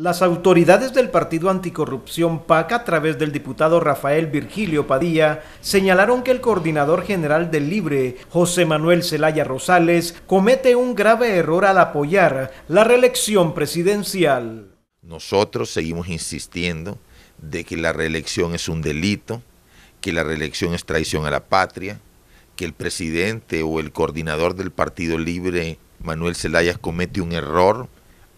Las autoridades del Partido Anticorrupción PAC a través del diputado Rafael Virgilio Padilla señalaron que el coordinador general del Libre, José Manuel Zelaya Rosales, comete un grave error al apoyar la reelección presidencial. Nosotros seguimos insistiendo de que la reelección es un delito, que la reelección es traición a la patria, que el presidente o el coordinador del Partido Libre, Manuel Zelaya, comete un error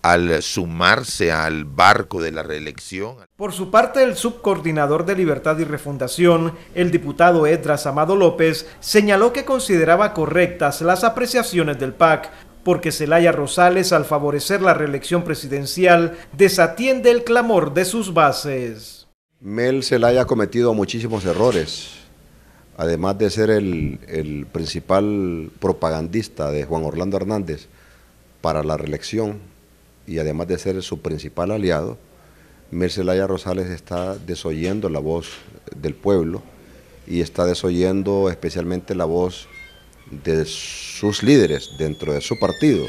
al sumarse al barco de la reelección. Por su parte, el subcoordinador de Libertad y Refundación, el diputado Edras Amado López, señaló que consideraba correctas las apreciaciones del PAC, porque Celaya Rosales, al favorecer la reelección presidencial, desatiende el clamor de sus bases. Mel Celaya ha cometido muchísimos errores, además de ser el, el principal propagandista de Juan Orlando Hernández para la reelección y además de ser su principal aliado, Mercelaya Rosales está desoyendo la voz del pueblo y está desoyendo especialmente la voz de sus líderes dentro de su partido.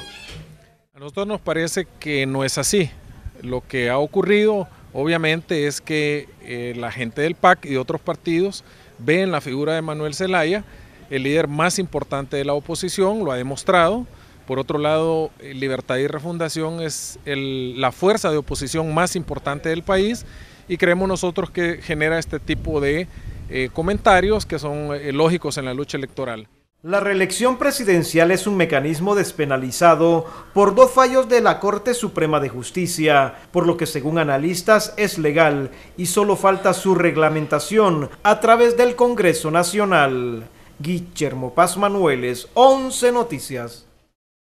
A nosotros nos parece que no es así. Lo que ha ocurrido obviamente es que eh, la gente del PAC y de otros partidos ven la figura de Manuel Zelaya, el líder más importante de la oposición, lo ha demostrado, por otro lado, eh, Libertad y Refundación es la fuerza de oposición más importante del país y creemos nosotros que genera este tipo de eh, comentarios que son eh, lógicos en la lucha electoral. La reelección presidencial es un mecanismo despenalizado por dos fallos de la Corte Suprema de Justicia, por lo que según analistas es legal y solo falta su reglamentación a través del Congreso Nacional. Guillermo Paz Manueles, 11 Noticias.